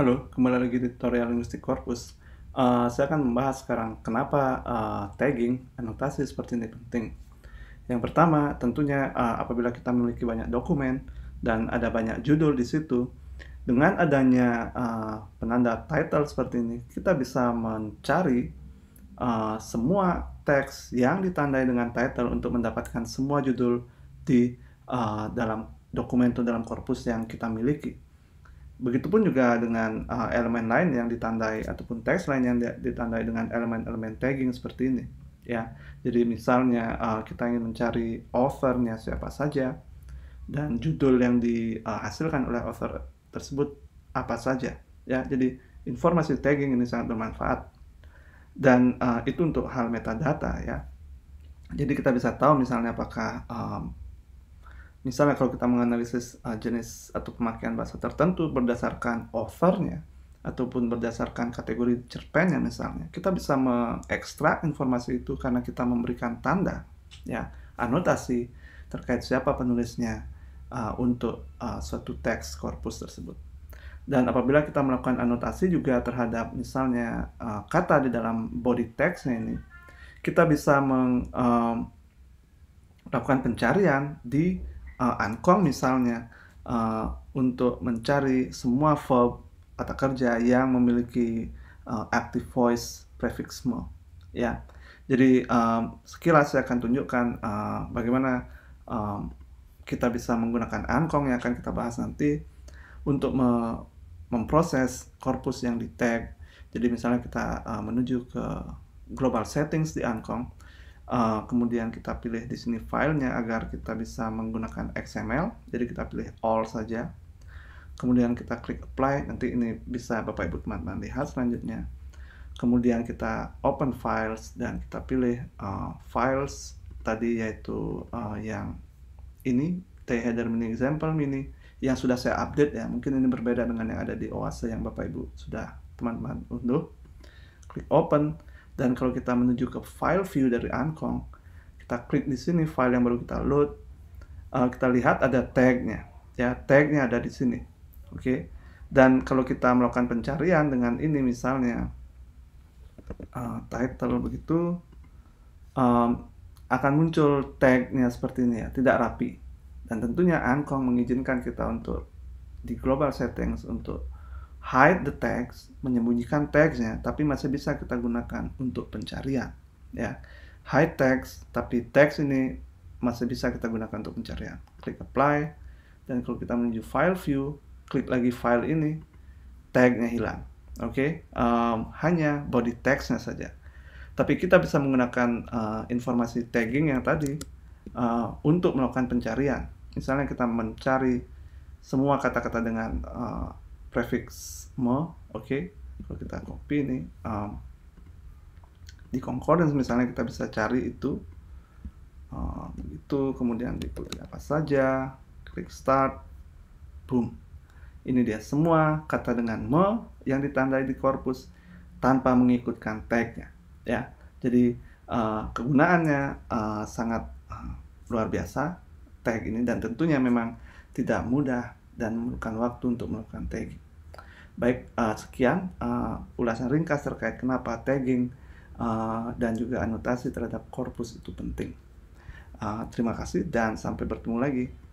Halo, kembali lagi di tutorial linguistik corpus. Uh, saya akan membahas sekarang kenapa uh, tagging, anotasi seperti ini penting. Yang pertama, tentunya uh, apabila kita memiliki banyak dokumen dan ada banyak judul di situ, dengan adanya uh, penanda title seperti ini, kita bisa mencari uh, semua teks yang ditandai dengan title untuk mendapatkan semua judul di uh, dalam dokumen atau dalam korpus yang kita miliki. Begitupun juga dengan uh, elemen lain yang ditandai ataupun teks lain yang ditandai dengan elemen-elemen tagging seperti ini. Ya, jadi misalnya uh, kita ingin mencari authornya siapa saja dan judul yang dihasilkan ah, oleh author tersebut apa saja. Ya, jadi informasi tagging ini sangat bermanfaat dan uh, itu untuk hal metadata ya. Jadi kita bisa tahu misalnya apakah um, Misalnya kalau kita menganalisis uh, jenis atau pemakaian bahasa tertentu berdasarkan offernya ataupun berdasarkan kategori cerpennya misalnya, kita bisa mengekstrak informasi itu karena kita memberikan tanda, ya anotasi terkait siapa penulisnya uh, untuk uh, suatu teks korpus tersebut. Dan apabila kita melakukan anotasi juga terhadap misalnya uh, kata di dalam body teksnya ini, kita bisa meng, uh, melakukan pencarian di uh, misalnya uh, untuk mencari semua verb kata kerja yang memiliki uh, active voice prefix mo ya jadi um, sekilas saya akan tunjukkan uh, bagaimana um, kita bisa menggunakan Ankong yang akan kita bahas nanti untuk me memproses korpus yang di tag. Jadi misalnya kita uh, menuju ke global settings di Ankong. Eh, kemudian kita pilih di sini filenya agar kita bisa menggunakan XML. Jadi kita pilih all saja. Kemudian kita klik apply. Nanti ini bisa Bapak Ibu teman-teman lihat selanjutnya. Kemudian kita open files dan kita pilih uh, files tadi yaitu uh, yang ini T header mini example mini yang sudah saya update ya mungkin ini berbeda dengan yang ada di OASE yang Bapak Ibu sudah teman-teman unduh klik open dan kalau kita menuju ke file view dari Ancong, kita klik di sini file yang baru kita load, uh, kita lihat ada tagnya, ya tagnya ada di sini, oke. Okay? Dan kalau kita melakukan pencarian dengan ini misalnya uh, title begitu, um, akan muncul tagnya seperti ini ya, tidak rapi. Dan tentunya Ancong mengizinkan kita untuk di global settings untuk hide the text, menyembunyikan teksnya, tapi masih bisa kita gunakan untuk pencarian. Ya, hide text, tapi teks ini masih bisa kita gunakan untuk pencarian. Klik apply, dan kalau kita menuju file view, klik lagi file ini, tagnya hilang. Oke, okay? um, hanya body textnya saja. Tapi kita bisa menggunakan uh, informasi tagging yang tadi uh, untuk melakukan pencarian. Misalnya kita mencari semua kata-kata dengan eh, prefix me, oke. Okay? Kalau kita copy ini um, di concordance misalnya kita bisa cari itu, um, itu kemudian diikuti apa saja, klik start, boom. Ini dia semua kata dengan me yang ditandai di korpus tanpa mengikutkan tagnya, ya. Jadi uh, kegunaannya uh, sangat uh, luar biasa tag ini dan tentunya memang tidak mudah dan memerlukan waktu untuk melakukan tagging. Baik, uh, sekian uh, ulasan ringkas terkait kenapa tagging uh, dan juga anotasi terhadap korpus itu penting. Uh, terima kasih dan sampai bertemu lagi.